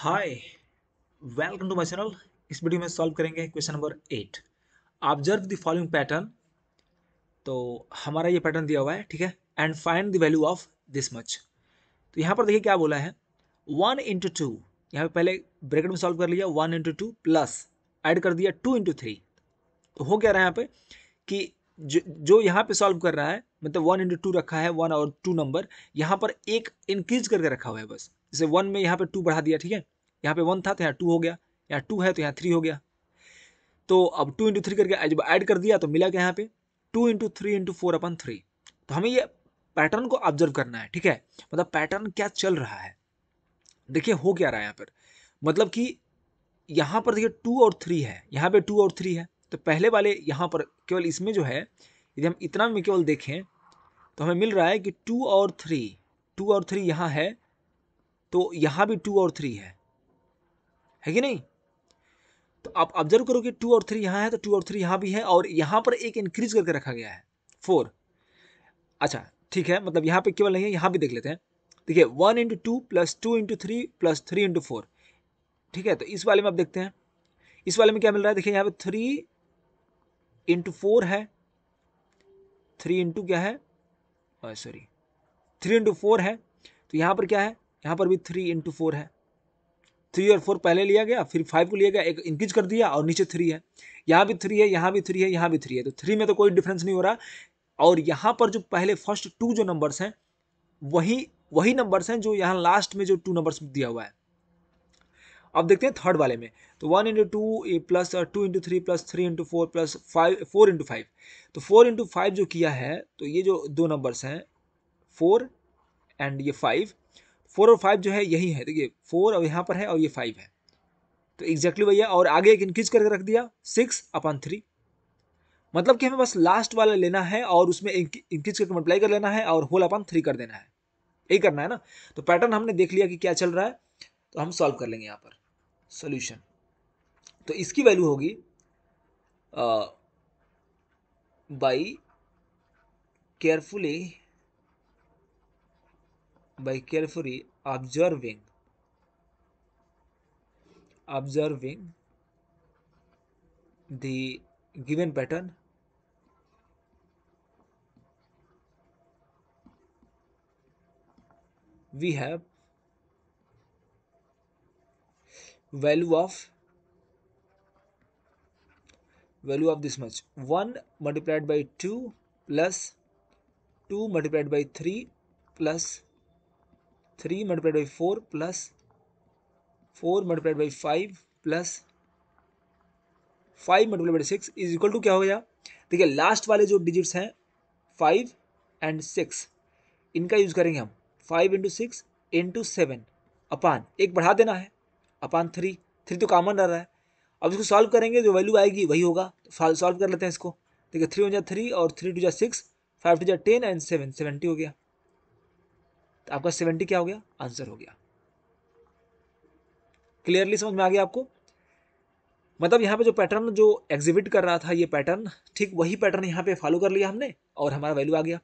hi welcome to my channel इस video में solve करेंगे question number eight observe the following pattern तो हमारा ये पैटर्न दिया हुआ है ठीक है and find the value of this much तो यहाँ पर देखिए क्या बोला है वन इंटू टू यहाँ पर पहले ब्रैकेट में सॉल्व कर लिया one into two plus add कर दिया टू इंटू थ्री तो हो क्या रहा है यहाँ पे कि जो जो यहाँ पर सॉल्व कर रहा है मतलब वन इंटू टू रखा है वन और टू नंबर यहाँ पर एक इंक्रीज करके रखा हुआ है बस जैसे वन में यहाँ पे टू बढ़ा दिया ठीक है यहाँ पे वन था तो यहाँ टू हो गया यहाँ टू है तो यहाँ थ्री हो गया तो अब टू इंटू थ्री करके जब ऐड कर दिया तो मिला गया यहाँ पे two into three into four अपन थ्री तो हमें ये पैटर्न को ऑब्जर्व करना है ठीक है मतलब पैटर्न क्या चल रहा है देखिए हो क्या रहा है यहाँ पर मतलब कि यहाँ पर देखिए टू और थ्री है यहाँ पर टू और थ्री है तो पहले वाले यहाँ पर केवल इसमें जो है यदि हम इतना में केवल देखें तो हमें मिल रहा है कि टू और थ्री टू और थ्री यहाँ है तो यहाँ भी टू और थ्री है है कि नहीं तो आप ऑब्जर्व करो कि टू और थ्री यहाँ है तो टू और थ्री यहाँ भी है और यहाँ पर एक इंक्रीज करके रखा गया है फोर अच्छा ठीक है मतलब यहाँ पे केवल नहीं है यहाँ भी देख लेते हैं देखिए one into two plus two into three plus three into four ठीक है तो इस वाले में आप देखते हैं इस वाले में क्या मिल रहा है देखिए यहाँ पे थ्री इंटू फोर है थ्री इंटू क्या है सॉरी थ्री इंटू फोर है तो यहाँ पर क्या है यहाँ पर भी थ्री इंटू फोर है थ्री और फोर पहले लिया गया फिर फाइव को लिया गया एक इंक्रीज कर दिया और नीचे थ्री है यहाँ भी थ्री है यहाँ भी थ्री है यहाँ भी थ्री है तो थ्री में तो कोई डिफरेंस नहीं हो रहा और यहाँ पर जो पहले फर्स्ट टू जो नंबर्स हैं वही वही नंबर्स हैं जो यहाँ लास्ट में जो टू नंबर्स दिया हुआ है अब देखते हैं थर्ड वाले में तो one into two plus two into three plus three into four plus five four into five तो फोर इंटू फाइव जो किया है तो ये जो दो नंबर्स हैं फोर एंड ये फाइव फोर और फाइव जो है यही है देखिए फोर और यहाँ पर है और ये फाइव है तो एग्जैक्टली वही और आगे एक इंक्रीज करके रख दिया सिक्स अपन थ्री मतलब कि हमें बस लास्ट वाला लेना है और उसमें इंक्रीज करके मल्टीप्लाई कर लेना है और होल अपन थ्री कर देना है यही करना है ना तो पैटर्न हमने देख लिया कि क्या चल रहा है तो हम सॉल्व कर लेंगे यहाँ पर सोल्यूशन तो इसकी वैल्यू होगी by uh, carefully by carefully observing observing the given pattern we have value of value of this much 1 multiplied by 2 plus 2 multiplied by 3 plus three multiplied by four plus four multiplied by five plus five multiplied by six is equal to क्या हो गया देखिए last वाले जो digits हैं five and six इनका use करेंगे हम five into six into seven अपान एक बढ़ा देना है अपान थ्री थ्री तो कॉमन रह रहा है अब इसको सॉल्व करेंगे जो वैल्यू आएगी वही होगा सॉल्व कर लेते हैं इसको देखिए थ्री हो जाए थ्री और थ्री टू जा सिक्स फाइव टू जा टेन एंड सेवन सेवेंटी हो गया तो आपका सेवेंटी क्या हो गया आंसर हो गया क्लियरली समझ में आ गया आपको मतलब यहाँ पे जो पैटर्न जो एग्जिबिट कर रहा था ये पैटर्न ठीक वही पैटर्न यहाँ पे फॉलो कर लिया हमने और हमारा वैल्यू आ गया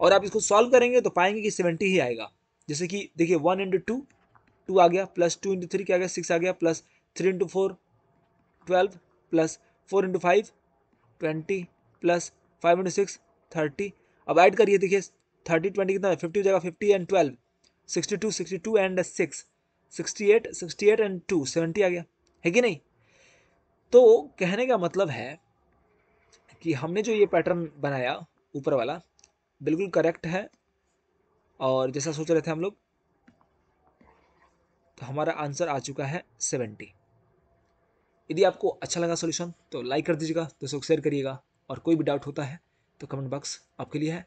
और आप इसको सॉल्व करेंगे तो पाएंगे कि सेवेंटी ही आएगा जैसे कि देखिए वन इंटू टू टू आ गया प्लस टू इंटू थ्री क्या आ गया सिक्स आ गया plus three into four twelve plus four into five twenty plus five into six thirty अब ऐड करिए देखिए थर्टी ट्वेंटी कितना फिफ्टी हो जाएगा fifty and twelve sixty two sixty two and six sixty eight sixty eight and two seventy आ गया है कि नहीं तो कहने का मतलब है कि हमने जो ये पैटर्न बनाया ऊपर वाला बिल्कुल करेक्ट है और जैसा सोच रहे थे हम लोग तो हमारा आंसर आ चुका है सेवेंटी यदि आपको अच्छा लगा सॉल्यूशन तो लाइक कर दीजिएगा दोस्तों को शेयर करिएगा और कोई भी डाउट होता है तो कमेंट बॉक्स आपके लिए है